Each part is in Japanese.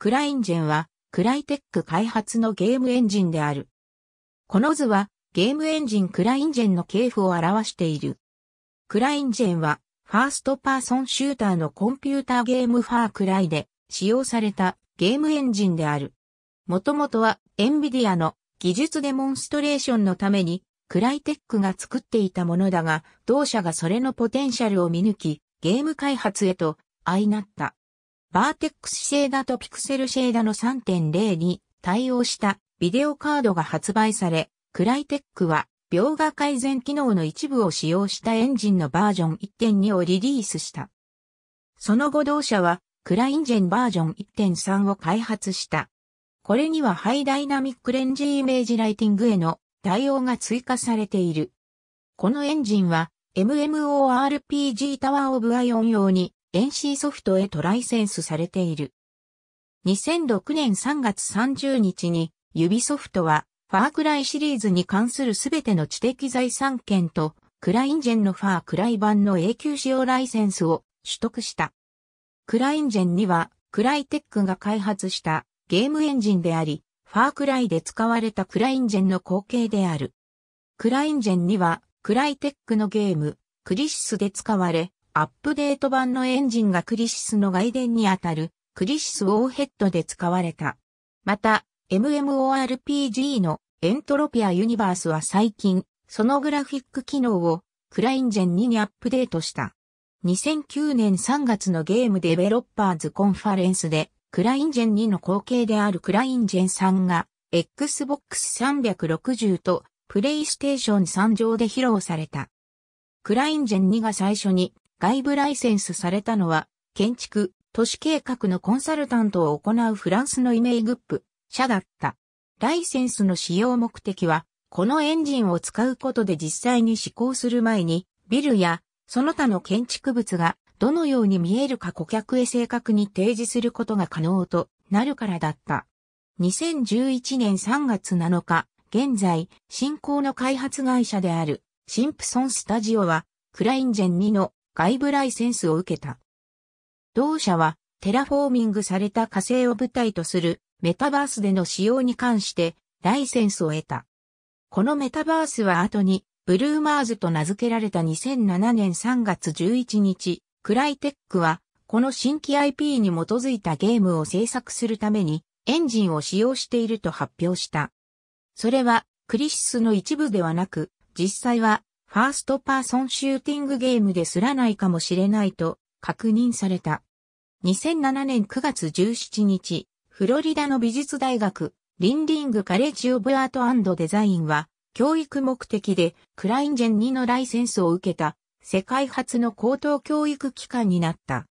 クラインジェンは、クライテック開発のゲームエンジンである。この図は、ゲームエンジンクラインジェンの系譜を表している。クラインジェンは、ファーストパーソンシューターのコンピューターゲームファークライで使用されたゲームエンジンである。もともとはエンビディアの技術デモンストレーションのためにクライテックが作っていたものだが、同社がそれのポテンシャルを見抜き、ゲーム開発へと相なった。バーテックスシェーダとピクセルシェーダの3.0に対応したビデオカードが発売され、クライテックは描画改善機能の一部を使用したエンジンのバージョン1.2をリリースした。その後同社はクラインジェンバージョン1.3を開発した。これにはハイダイナミックレンジイメージライティングへの対応が追加されている。このエンジンは MMORPG タワーオブアイオン用に NC ソフトへとライセンスされている。2006年3月30日に、ユビソフトは、ファークライシリーズに関するすべての知的財産権と、クラインジェンのファークライ版の永久使用ライセンスを取得した。クラインジェンには、クライテックが開発したゲームエンジンであり、ファークライで使われたクラインジェンの後継である。クラインジェンには、クライテックのゲーム、クリシスで使われ、アップデート版のエンジンがクリシスの外伝にあたるクリシスオーヘッドで使われた。また、MMORPG のエントロピアユニバースは最近、そのグラフィック機能をクラインジェン2にアップデートした。2009年3月のゲームデベロッパーズコンファレンスで、クラインジェン2の後継であるクラインジェンさんが、Xbox 360とプレイステーション3上で披露された。クラインジェン2が最初に外部ライセンスされたのは、建築、都市計画のコンサルタントを行うフランスのイメイグップ、社だった。ライセンスの使用目的は、このエンジンを使うことで実際に施行する前に、ビルやその他の建築物がどのように見えるか顧客へ正確に提示することが可能となるからだった。2011年3月7日、現在、新興の開発会社であるシンプソンスタジオは、クラインジェン2の外部ライセンスを受けた。同社はテラフォーミングされた火星を舞台とするメタバースでの使用に関してライセンスを得た。このメタバースは後にブルーマーズと名付けられた2007年3月11日、クライテックはこの新規 IP に基づいたゲームを制作するためにエンジンを使用していると発表した。それはクリシスの一部ではなく、実際はファーストパーソンシューティングゲームですらないかもしれないと確認された。2007年9月17日、フロリダの美術大学、リンディングカレッジオブアートデザインは、教育目的でクラインジェン2のライセンスを受けた世界初の高等教育機関になった。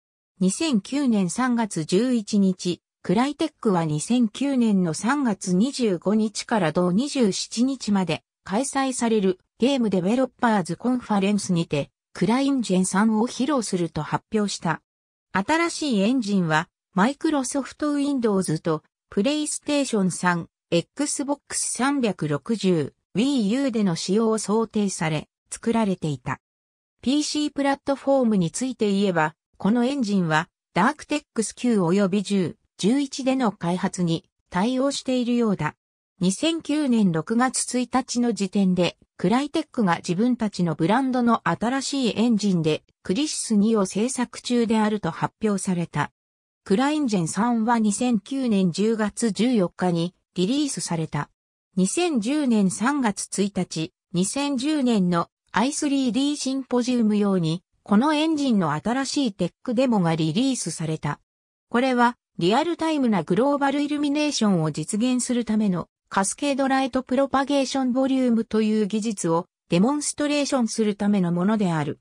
2009年3月11日、クライテックは2009年の3月25日から同27日まで開催されるゲームデベロッパーズコンファレンスにて、クラインジェン3を披露すると発表した。新しいエンジンは、マイクロソフトウィンドウズと、プレイステーション3、Xbox 360、Wii U での使用を想定され、作られていた。PC プラットフォームについて言えば、このエンジンは、ダークテックス9及び10、11での開発に対応しているようだ。2009年6月1日の時点でクライテックが自分たちのブランドの新しいエンジンでクリシス2を製作中であると発表された。クラインジェン3は2009年10月14日にリリースされた。2010年3月1日、2010年の i3D シンポジウム用に、このエンジンの新しいテックデモがリリースされた。これはリアルタイムなグローバルイルミネーションを実現するためのカスケードライトプロパゲーションボリュームという技術をデモンストレーションするためのものである。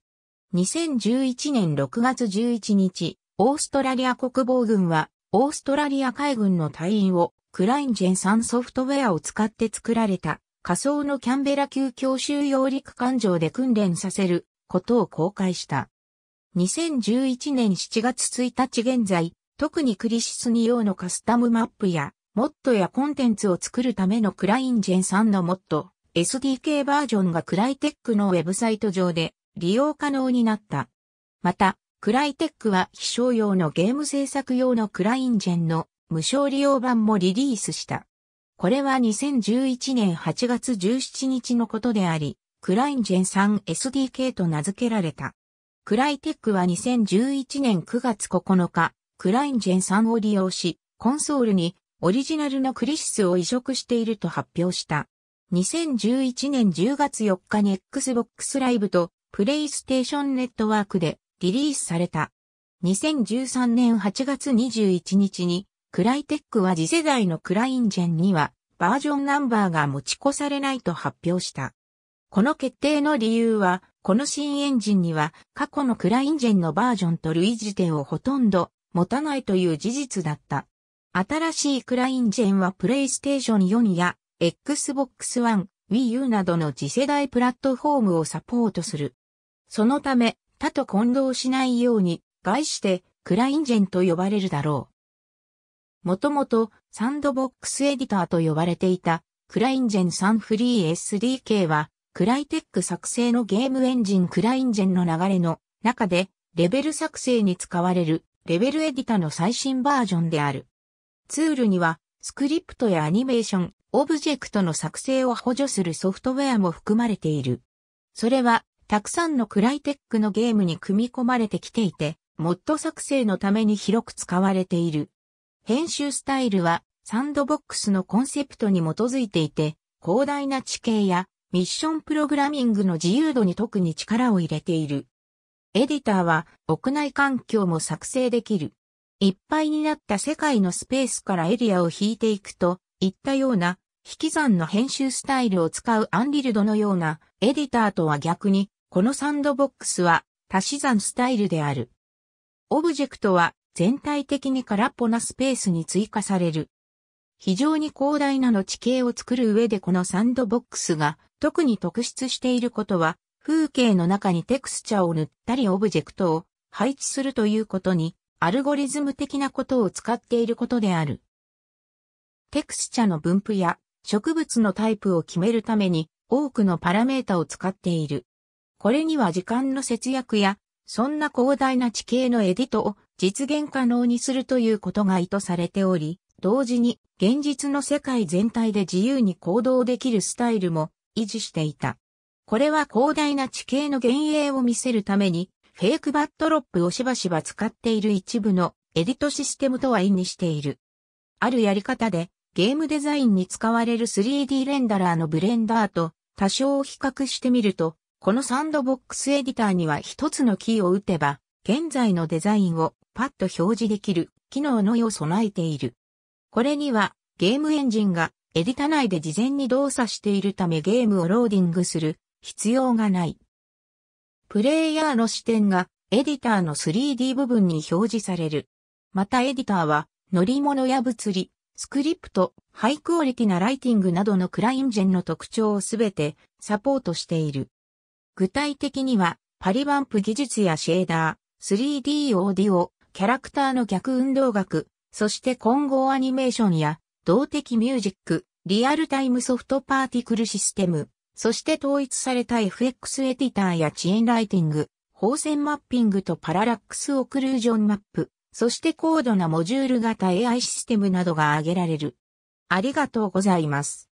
2011年6月11日、オーストラリア国防軍は、オーストラリア海軍の隊員を、クラインジェン3ソフトウェアを使って作られた、仮想のキャンベラ級教習用陸艦上で訓練させることを公開した。2011年7月1日現在、特にクリシス2用のカスタムマップやモッドやコンテンツを作るためのクラインジェンさんのモッド SDK バージョンがクライテックのウェブサイト上で利用可能になった。また、クライテックは非商用のゲーム制作用のクラインジェンの無償利用版もリリースした。これは2011年8月17日のことであり、クラインジェンさん SDK と名付けられた。クライテックは2011年9月9日、クラインジェンさんを利用し、コンソールにオリジナルのクリシスを移植していると発表した。2011年10月4日に Xbox Live と PlayStation Network でリリースされた。2013年8月21日にクライテックは次世代のクラインジェンにはバージョンナンバーが持ち越されないと発表した。この決定の理由は、この新エンジンには過去のクラインジェンのバージョンと類似点をほとんど持たないという事実だった。新しいクラインジェンはプレイステーション4や Xbox One、Wii U などの次世代プラットフォームをサポートする。そのため、他と混同しないように、概してクラインジェンと呼ばれるだろう。もともとサンドボックスエディターと呼ばれていたクラインジェン3フリー SDK はクライテック作成のゲームエンジンクラインジェンの流れの中でレベル作成に使われるレベルエディタの最新バージョンである。ツールには、スクリプトやアニメーション、オブジェクトの作成を補助するソフトウェアも含まれている。それは、たくさんのクライテックのゲームに組み込まれてきていて、モッド作成のために広く使われている。編集スタイルは、サンドボックスのコンセプトに基づいていて、広大な地形やミッションプログラミングの自由度に特に力を入れている。エディターは屋内環境も作成できる。いっぱいになった世界のスペースからエリアを引いていくと、いったような、引き算の編集スタイルを使うアンリルドのような、エディターとは逆に、このサンドボックスは、足し算スタイルである。オブジェクトは、全体的に空っぽなスペースに追加される。非常に広大なの地形を作る上でこのサンドボックスが特に特筆していることは風景の中にテクスチャを塗ったりオブジェクトを配置するということにアルゴリズム的なことを使っていることである。テクスチャの分布や植物のタイプを決めるために多くのパラメータを使っている。これには時間の節約や、そんな広大な地形のエディトを実現可能にするということが意図されており、同時に現実の世界全体で自由に行動できるスタイルも維持していた。これは広大な地形の幻影を見せるためにフェイクバットロップをしばしば使っている一部のエディットシステムとは意味している。あるやり方でゲームデザインに使われる 3D レンダラーのブレンダーと多少を比較してみると、このサンドボックスエディターには一つのキーを打てば、現在のデザインをパッと表示できる機能のよう備えている。これにはゲームエンジンがエディタ内で事前に動作しているためゲームをローディングする必要がない。プレイヤーの視点がエディターの 3D 部分に表示される。またエディターは乗り物や物理、スクリプト、ハイクオリティなライティングなどのクラインジェンの特徴をすべてサポートしている。具体的にはパリバンプ技術やシェーダー、3D オーディオ、キャラクターの逆運動学、そして混合アニメーションや動的ミュージック、リアルタイムソフトパーティクルシステム、そして統一された FX エディターや遅延ライティング、放線マッピングとパララックスオクルージョンマップ、そして高度なモジュール型 AI システムなどが挙げられる。ありがとうございます。